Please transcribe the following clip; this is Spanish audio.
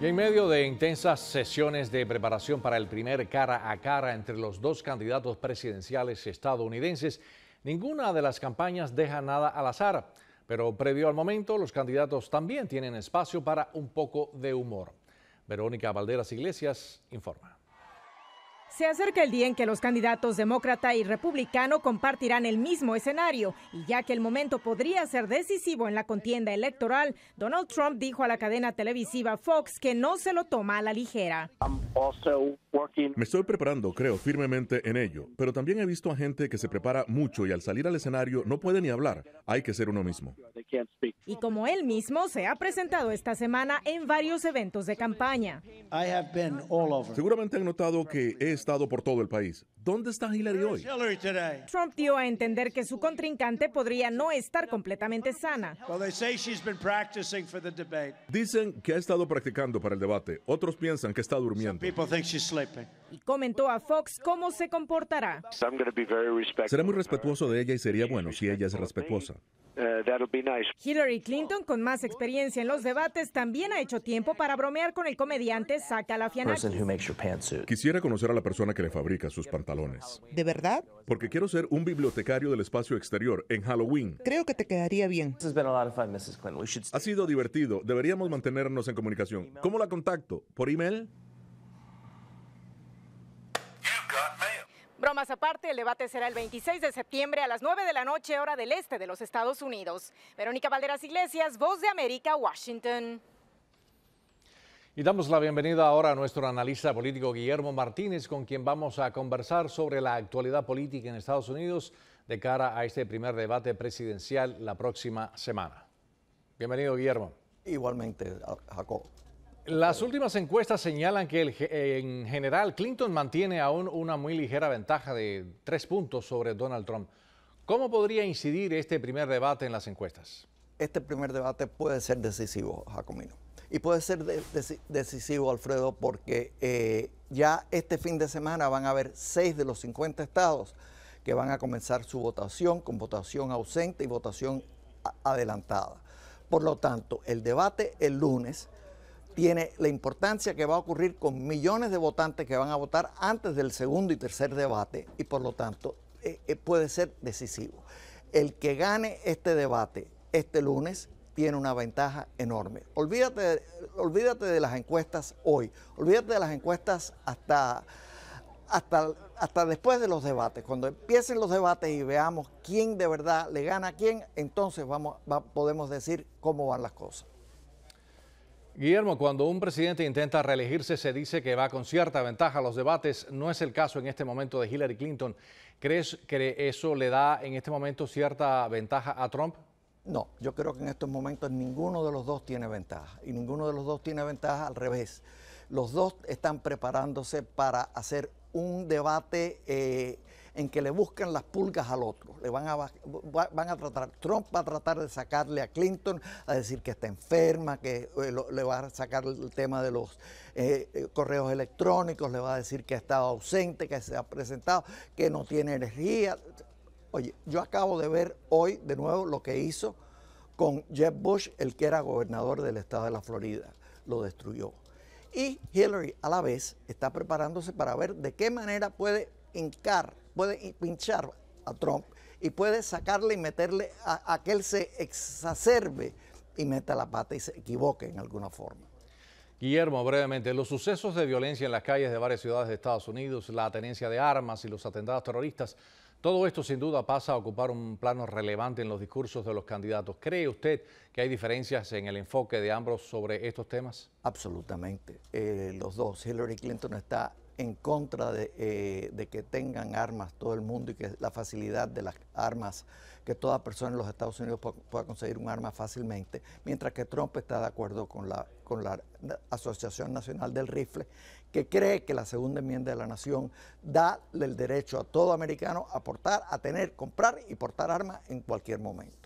Y en medio de intensas sesiones de preparación para el primer cara a cara entre los dos candidatos presidenciales estadounidenses, ninguna de las campañas deja nada al azar. Pero previo al momento, los candidatos también tienen espacio para un poco de humor. Verónica Valderas Iglesias informa. Se acerca el día en que los candidatos demócrata y republicano compartirán el mismo escenario, y ya que el momento podría ser decisivo en la contienda electoral, Donald Trump dijo a la cadena televisiva Fox que no se lo toma a la ligera. Me estoy preparando, creo, firmemente en ello, pero también he visto a gente que se prepara mucho y al salir al escenario no puede ni hablar, hay que ser uno mismo. Y como él mismo se ha presentado esta semana en varios eventos de campaña. Seguramente han notado que he estado por todo el país. ¿Dónde está Hillary hoy? Trump dio a entender que su contrincante podría no estar completamente sana. Dicen que ha estado practicando para el debate. Otros piensan que está durmiendo. Y comentó a Fox cómo se comportará. Será muy respetuoso de ella y sería bueno si ella es respetuosa. Uh, Hillary Clinton, con más experiencia en los debates, también ha hecho tiempo para bromear con el comediante la Galifianakis. Quisiera conocer a la persona que le fabrica sus pantalones. ¿De verdad? Porque quiero ser un bibliotecario del espacio exterior en Halloween. Creo que te quedaría bien. Ha sido divertido. Deberíamos mantenernos en comunicación. ¿Cómo la contacto? ¿Por email? Bromas aparte, el debate será el 26 de septiembre a las 9 de la noche, hora del este de los Estados Unidos. Verónica Valderas Iglesias, Voz de América, Washington. Y damos la bienvenida ahora a nuestro analista político Guillermo Martínez, con quien vamos a conversar sobre la actualidad política en Estados Unidos de cara a este primer debate presidencial la próxima semana. Bienvenido, Guillermo. Igualmente, Jacob. Las últimas encuestas señalan que en general Clinton mantiene aún una muy ligera ventaja de tres puntos sobre Donald Trump. ¿Cómo podría incidir este primer debate en las encuestas? Este primer debate puede ser decisivo, Jacomino. Y puede ser decisivo, Alfredo, porque eh, ya este fin de semana van a haber seis de los 50 estados que van a comenzar su votación con votación ausente y votación adelantada. Por lo tanto, el debate el lunes tiene la importancia que va a ocurrir con millones de votantes que van a votar antes del segundo y tercer debate y por lo tanto eh, eh, puede ser decisivo. El que gane este debate este lunes tiene una ventaja enorme. Olvídate, olvídate de las encuestas hoy, olvídate de las encuestas hasta, hasta, hasta después de los debates. Cuando empiecen los debates y veamos quién de verdad le gana a quién, entonces vamos, podemos decir cómo van las cosas. Guillermo, cuando un presidente intenta reelegirse se dice que va con cierta ventaja a los debates. No es el caso en este momento de Hillary Clinton. ¿Crees que eso le da en este momento cierta ventaja a Trump? No, yo creo que en estos momentos ninguno de los dos tiene ventaja y ninguno de los dos tiene ventaja al revés. Los dos están preparándose para hacer un debate eh, en que le buscan las pulgas al otro. Le van a, van a tratar, Trump va a tratar de sacarle a Clinton a decir que está enferma, que eh, le va a sacar el tema de los eh, correos electrónicos, le va a decir que ha estado ausente, que se ha presentado, que no tiene energía. Oye, yo acabo de ver hoy de nuevo lo que hizo con Jeb Bush, el que era gobernador del estado de la Florida. Lo destruyó. Y Hillary a la vez está preparándose para ver de qué manera puede hincar, puede pinchar a Trump y puede sacarle y meterle a, a que él se exacerbe y meta la pata y se equivoque en alguna forma. Guillermo, brevemente, los sucesos de violencia en las calles de varias ciudades de Estados Unidos, la tenencia de armas y los atentados terroristas, todo esto sin duda pasa a ocupar un plano relevante en los discursos de los candidatos. ¿Cree usted que hay diferencias en el enfoque de ambos sobre estos temas? Absolutamente. Eh, los dos. Hillary Clinton está en contra eh, de, que tengan armas todo el mundo y que la facilidad de las armas, que toda persona en los Estados Unidos pueda, conseguir un arma fácilmente, mientras que Trump está de acuerdo con la, con la Asociación Nacional del Rifle, que cree que la segunda enmienda de la nación da el derecho a todo americano a portar, a tener, comprar y portar armas en cualquier momento.